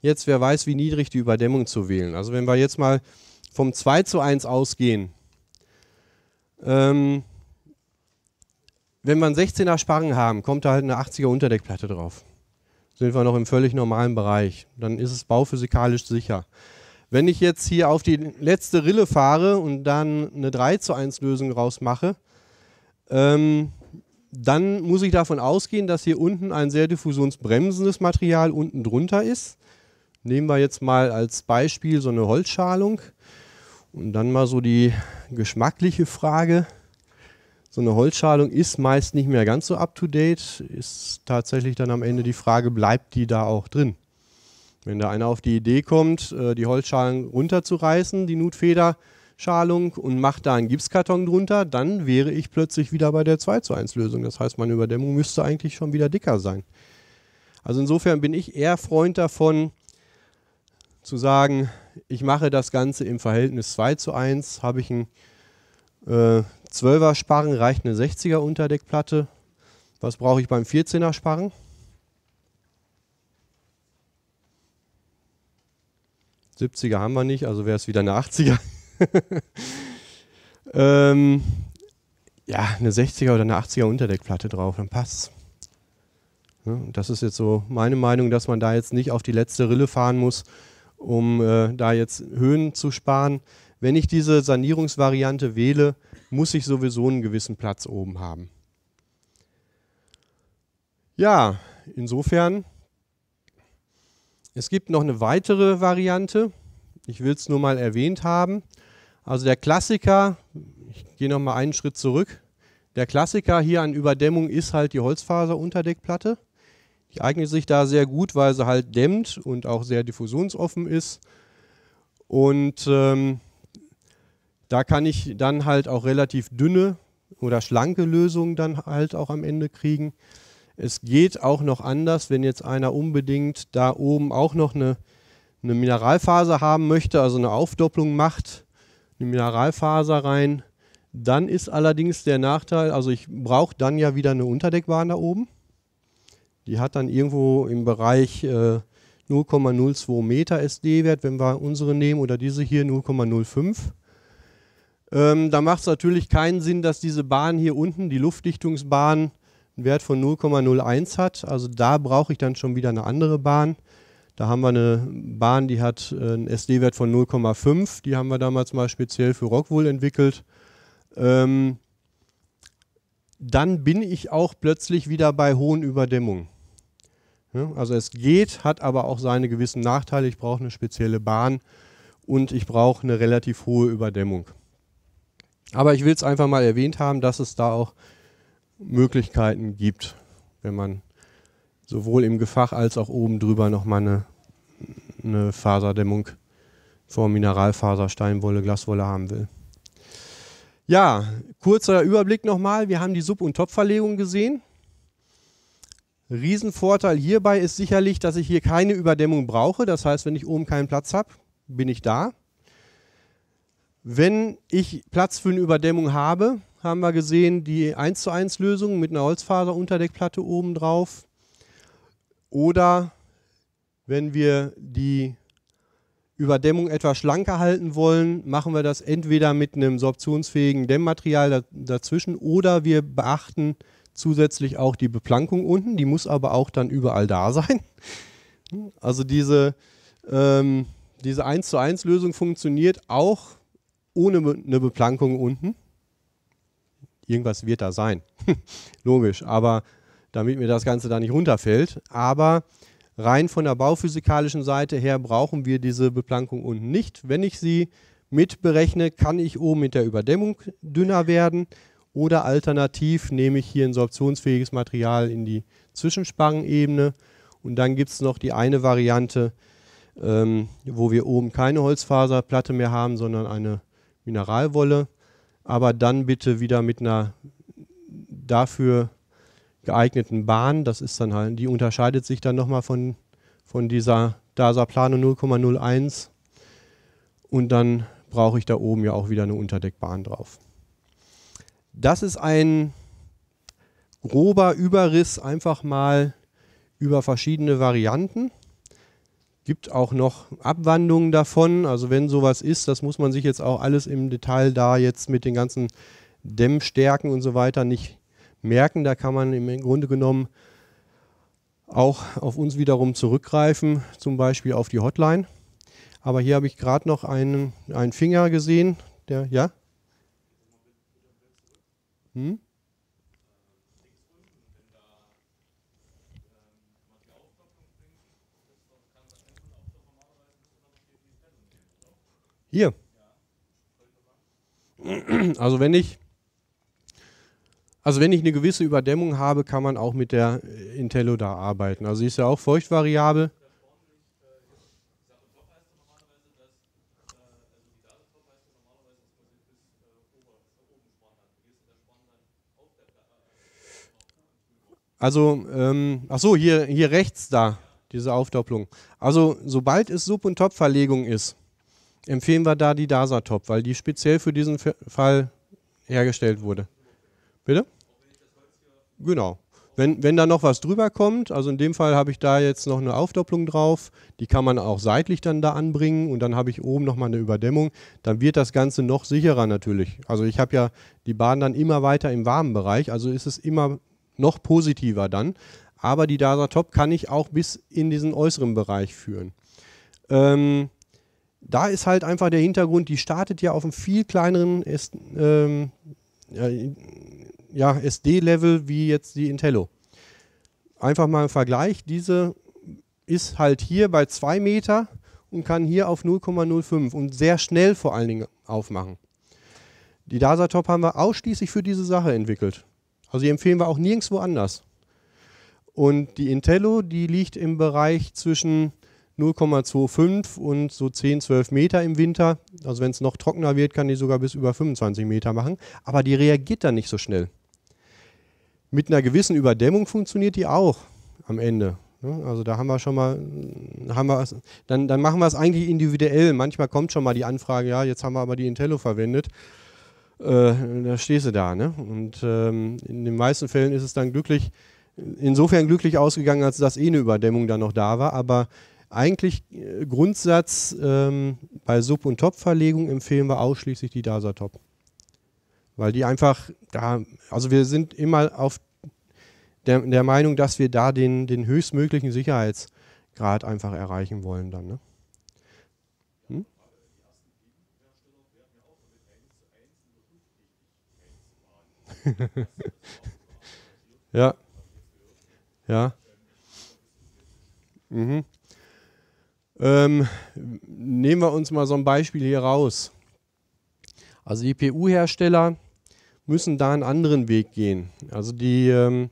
jetzt wer weiß, wie niedrig die Überdämmung zu wählen. Also wenn wir jetzt mal vom 2 zu 1 ausgehen, ähm, wenn wir einen 16er Sparren haben, kommt da halt eine 80er Unterdeckplatte drauf. Sind wir noch im völlig normalen Bereich. Dann ist es bauphysikalisch sicher. Wenn ich jetzt hier auf die letzte Rille fahre und dann eine 3 zu 1 Lösung rausmache, ähm, dann muss ich davon ausgehen, dass hier unten ein sehr diffusionsbremsendes Material unten drunter ist. Nehmen wir jetzt mal als Beispiel so eine Holzschalung und dann mal so die geschmackliche Frage. So eine Holzschalung ist meist nicht mehr ganz so up-to-date, ist tatsächlich dann am Ende die Frage, bleibt die da auch drin? Wenn da einer auf die Idee kommt, äh, die Holzschalen runterzureißen, die Nutfeder, Schalung und mache da einen Gipskarton drunter, dann wäre ich plötzlich wieder bei der 2 zu 1 Lösung. Das heißt, meine Überdämmung müsste eigentlich schon wieder dicker sein. Also insofern bin ich eher Freund davon, zu sagen, ich mache das Ganze im Verhältnis 2 zu 1, habe ich einen äh, 12er Sparren, reicht eine 60er Unterdeckplatte. Was brauche ich beim 14er Sparren? Siebziger haben wir nicht, also wäre es wieder eine 80er. ähm, ja, eine 60er oder eine 80er Unterdeckplatte drauf, dann passt. Ja, ne, das ist jetzt so meine Meinung, dass man da jetzt nicht auf die letzte Rille fahren muss, um äh, da jetzt Höhen zu sparen. Wenn ich diese Sanierungsvariante wähle, muss ich sowieso einen gewissen Platz oben haben. Ja, insofern, es gibt noch eine weitere Variante. Ich will es nur mal erwähnt haben. Also der Klassiker, ich gehe nochmal einen Schritt zurück, der Klassiker hier an Überdämmung ist halt die Holzfaserunterdeckplatte. Die eignet sich da sehr gut, weil sie halt dämmt und auch sehr diffusionsoffen ist. Und ähm, da kann ich dann halt auch relativ dünne oder schlanke Lösungen dann halt auch am Ende kriegen. Es geht auch noch anders, wenn jetzt einer unbedingt da oben auch noch eine, eine Mineralfaser haben möchte, also eine Aufdopplung macht, eine Mineralfaser rein. Dann ist allerdings der Nachteil, also ich brauche dann ja wieder eine Unterdeckbahn da oben. Die hat dann irgendwo im Bereich äh, 0,02 Meter SD-Wert, wenn wir unsere nehmen oder diese hier 0,05. Ähm, da macht es natürlich keinen Sinn, dass diese Bahn hier unten, die Luftdichtungsbahn, einen Wert von 0,01 hat. Also da brauche ich dann schon wieder eine andere Bahn. Da haben wir eine Bahn, die hat äh, einen SD-Wert von 0,5. Die haben wir damals mal speziell für Rockwool entwickelt. Ähm, dann bin ich auch plötzlich wieder bei hohen Überdämmungen. Ja, also es geht, hat aber auch seine gewissen Nachteile. Ich brauche eine spezielle Bahn und ich brauche eine relativ hohe Überdämmung. Aber ich will es einfach mal erwähnt haben, dass es da auch Möglichkeiten gibt, wenn man sowohl im Gefach als auch oben drüber nochmal eine, eine Faserdämmung vor Mineralfaser, Steinwolle, Glaswolle haben will. Ja, kurzer Überblick nochmal. Wir haben die Sub- und Topverlegung gesehen. Riesenvorteil hierbei ist sicherlich, dass ich hier keine Überdämmung brauche. Das heißt, wenn ich oben keinen Platz habe, bin ich da. Wenn ich Platz für eine Überdämmung habe, haben wir gesehen, die 1 zu 1 Lösung mit einer Holzfaser-Unterdeckplatte oben drauf. Oder wenn wir die Überdämmung etwas schlanker halten wollen, machen wir das entweder mit einem sorptionsfähigen Dämmmaterial dazwischen oder wir beachten zusätzlich auch die Beplankung unten. Die muss aber auch dann überall da sein. Also diese, ähm, diese 1 zu 1 Lösung funktioniert auch ohne eine Beplankung unten. Irgendwas wird da sein. Logisch, aber damit mir das Ganze da nicht runterfällt. Aber rein von der bauphysikalischen Seite her brauchen wir diese Beplankung unten nicht. Wenn ich sie mitberechne, kann ich oben mit der Überdämmung dünner werden oder alternativ nehme ich hier ein sorptionsfähiges Material in die Zwischenspangenebene und dann gibt es noch die eine Variante, ähm, wo wir oben keine Holzfaserplatte mehr haben, sondern eine Mineralwolle, aber dann bitte wieder mit einer dafür geeigneten Bahn. Das ist dann halt, die unterscheidet sich dann nochmal von, von dieser DASA Plano 0,01. Und dann brauche ich da oben ja auch wieder eine Unterdeckbahn drauf. Das ist ein grober Überriss einfach mal über verschiedene Varianten. Gibt auch noch Abwandlungen davon. Also wenn sowas ist, das muss man sich jetzt auch alles im Detail da jetzt mit den ganzen Dämmstärken und so weiter nicht merken, da kann man im Grunde genommen auch auf uns wiederum zurückgreifen, zum Beispiel auf die Hotline. Aber hier habe ich gerade noch einen, einen Finger gesehen, der, ja? Hm? Hier. Also wenn ich also wenn ich eine gewisse Überdämmung habe, kann man auch mit der äh, Intello da arbeiten. Also sie ist ja auch feuchtvariabel. Also, ähm, ach so, hier, hier rechts da, diese Aufdopplung. Also, sobald es Sub- und Top-Verlegung ist, empfehlen wir da die DASA-Top, weil die speziell für diesen Fall hergestellt wurde. Bitte? Genau. Wenn, wenn da noch was drüber kommt, also in dem Fall habe ich da jetzt noch eine Aufdopplung drauf, die kann man auch seitlich dann da anbringen und dann habe ich oben nochmal eine Überdämmung, dann wird das Ganze noch sicherer natürlich. Also ich habe ja die Bahn dann immer weiter im warmen Bereich, also ist es immer noch positiver dann. Aber die DASA Top kann ich auch bis in diesen äußeren Bereich führen. Ähm, da ist halt einfach der Hintergrund, die startet ja auf einem viel kleineren, ist, ähm, ja, ja, SD-Level wie jetzt die Intello. Einfach mal ein Vergleich, diese ist halt hier bei 2 Meter und kann hier auf 0,05 und sehr schnell vor allen Dingen aufmachen. Die DASA-Top haben wir ausschließlich für diese Sache entwickelt. Also die empfehlen wir auch nirgendwo anders. Und die Intello, die liegt im Bereich zwischen 0,25 und so 10, 12 Meter im Winter. Also wenn es noch trockener wird, kann die sogar bis über 25 Meter machen. Aber die reagiert dann nicht so schnell mit einer gewissen Überdämmung funktioniert die auch am Ende. Ne? Also da haben wir schon mal, haben wir, dann, dann machen wir es eigentlich individuell. Manchmal kommt schon mal die Anfrage, ja, jetzt haben wir aber die Intello verwendet. Äh, da stehst du da. Ne? Und ähm, in den meisten Fällen ist es dann glücklich, insofern glücklich ausgegangen, als dass eh eine Überdämmung dann noch da war. Aber eigentlich äh, Grundsatz ähm, bei Sub- und Top-Verlegung empfehlen wir ausschließlich die DASA-Top. Weil die einfach, da, also wir sind immer auf der, der Meinung, dass wir da den, den höchstmöglichen Sicherheitsgrad einfach erreichen wollen dann. Ne? Hm? ja. Ja. Mhm. Ähm, nehmen wir uns mal so ein Beispiel hier raus. Also die PU-Hersteller müssen da einen anderen Weg gehen. Also die ähm,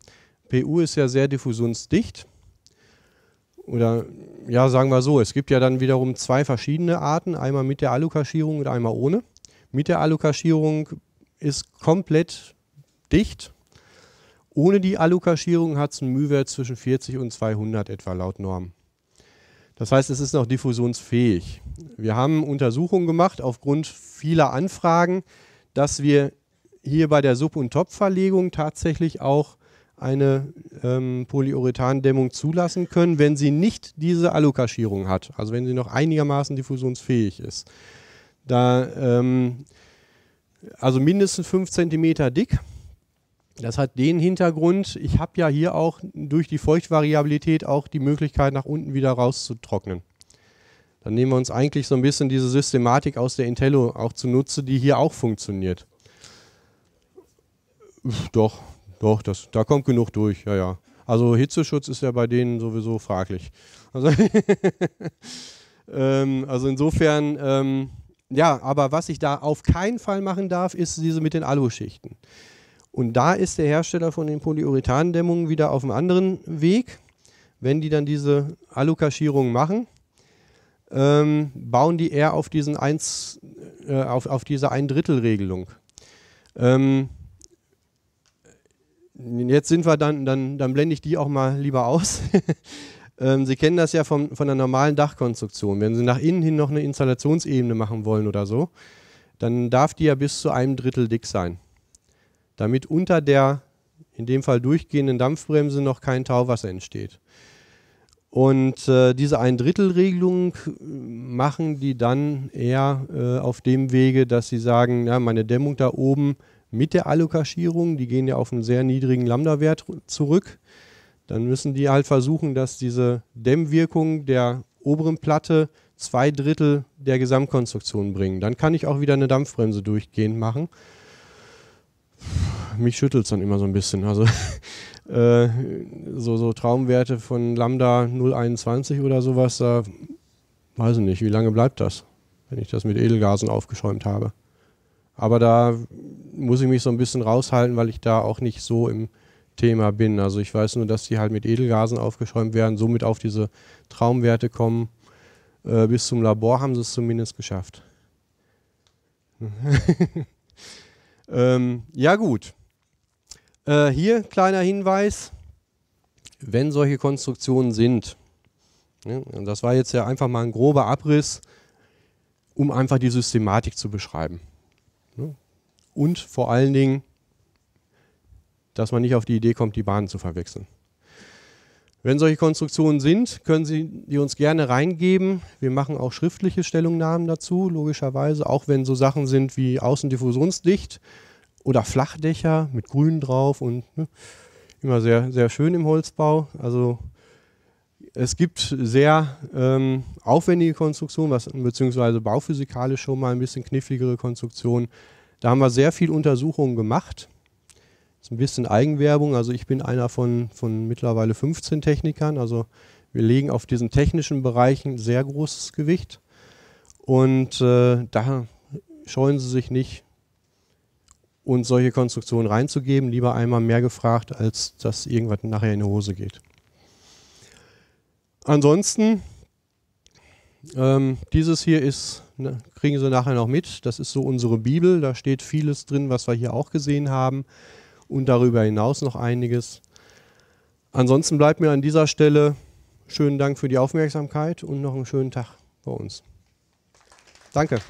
PU ist ja sehr diffusionsdicht. Oder ja, sagen wir so, es gibt ja dann wiederum zwei verschiedene Arten, einmal mit der Alukaschierung und einmal ohne. Mit der Alukaschierung ist komplett dicht. Ohne die Alukaschierung hat es einen Mühwert zwischen 40 und 200 etwa laut Norm. Das heißt, es ist noch diffusionsfähig. Wir haben Untersuchungen gemacht aufgrund vieler Anfragen, dass wir hier bei der Sub- und Top-Verlegung tatsächlich auch eine ähm, Polyurethandämmung zulassen können, wenn sie nicht diese Alukaschierung hat, also wenn sie noch einigermaßen diffusionsfähig ist. Da, ähm, also mindestens 5 cm dick. Das hat den Hintergrund, ich habe ja hier auch durch die Feuchtvariabilität auch die Möglichkeit, nach unten wieder rauszutrocknen. Dann nehmen wir uns eigentlich so ein bisschen diese Systematik aus der Intello auch zunutze, die hier auch funktioniert. Doch, doch, das, da kommt genug durch, ja, ja. Also Hitzeschutz ist ja bei denen sowieso fraglich. Also, ähm, also insofern, ähm, ja, aber was ich da auf keinen Fall machen darf, ist diese mit den Aluschichten. Und da ist der Hersteller von den Polyurethandämmungen wieder auf einem anderen Weg. Wenn die dann diese Alukaschierung machen, ähm, bauen die eher auf, diesen eins, äh, auf, auf diese Ein-Drittel-Regelung. Ähm, jetzt sind wir dann, dann, dann blende ich die auch mal lieber aus. Ähm, sie kennen das ja vom, von der normalen Dachkonstruktion. Wenn Sie nach innen hin noch eine Installationsebene machen wollen oder so, dann darf die ja bis zu einem Drittel dick sein, damit unter der in dem Fall durchgehenden Dampfbremse noch kein Tauwasser entsteht. Und äh, diese ein Drittel Regelung äh, machen die dann eher äh, auf dem Wege, dass sie sagen, ja, meine Dämmung da oben mit der Allokaschierung, die gehen ja auf einen sehr niedrigen Lambda-Wert zurück, dann müssen die halt versuchen, dass diese Dämmwirkung der oberen Platte zwei Drittel der Gesamtkonstruktion bringen. Dann kann ich auch wieder eine Dampfbremse durchgehend machen. Mich schüttelt es dann immer so ein bisschen. Also äh, so, so Traumwerte von Lambda 021 oder sowas, da äh, weiß ich nicht, wie lange bleibt das, wenn ich das mit Edelgasen aufgeschäumt habe. Aber da muss ich mich so ein bisschen raushalten, weil ich da auch nicht so im Thema bin. Also ich weiß nur, dass die halt mit Edelgasen aufgeschäumt werden, somit auf diese Traumwerte kommen. Äh, bis zum Labor haben sie es zumindest geschafft. ähm, ja gut. Äh, hier kleiner Hinweis, wenn solche Konstruktionen sind, ja, ne, das war jetzt ja einfach mal ein grober Abriss, um einfach die Systematik zu beschreiben und vor allen Dingen, dass man nicht auf die Idee kommt, die Bahnen zu verwechseln. Wenn solche Konstruktionen sind, können Sie die uns gerne reingeben. Wir machen auch schriftliche Stellungnahmen dazu, logischerweise, auch wenn so Sachen sind wie Außendiffusionsdicht oder Flachdächer mit Grün drauf und ne, immer sehr, sehr schön im Holzbau. Also es gibt sehr ähm, aufwendige Konstruktionen, was, beziehungsweise bauphysikalisch schon mal ein bisschen kniffligere Konstruktionen, da haben wir sehr viel Untersuchungen gemacht. Das ist ein bisschen Eigenwerbung. Also ich bin einer von, von mittlerweile 15 Technikern. Also wir legen auf diesen technischen Bereichen sehr großes Gewicht. Und äh, da scheuen sie sich nicht, uns solche Konstruktionen reinzugeben. Lieber einmal mehr gefragt, als dass irgendwas nachher in die Hose geht. Ansonsten ähm, dieses hier ist, ne, kriegen Sie nachher noch mit, das ist so unsere Bibel. Da steht vieles drin, was wir hier auch gesehen haben und darüber hinaus noch einiges. Ansonsten bleibt mir an dieser Stelle schönen Dank für die Aufmerksamkeit und noch einen schönen Tag bei uns. Danke.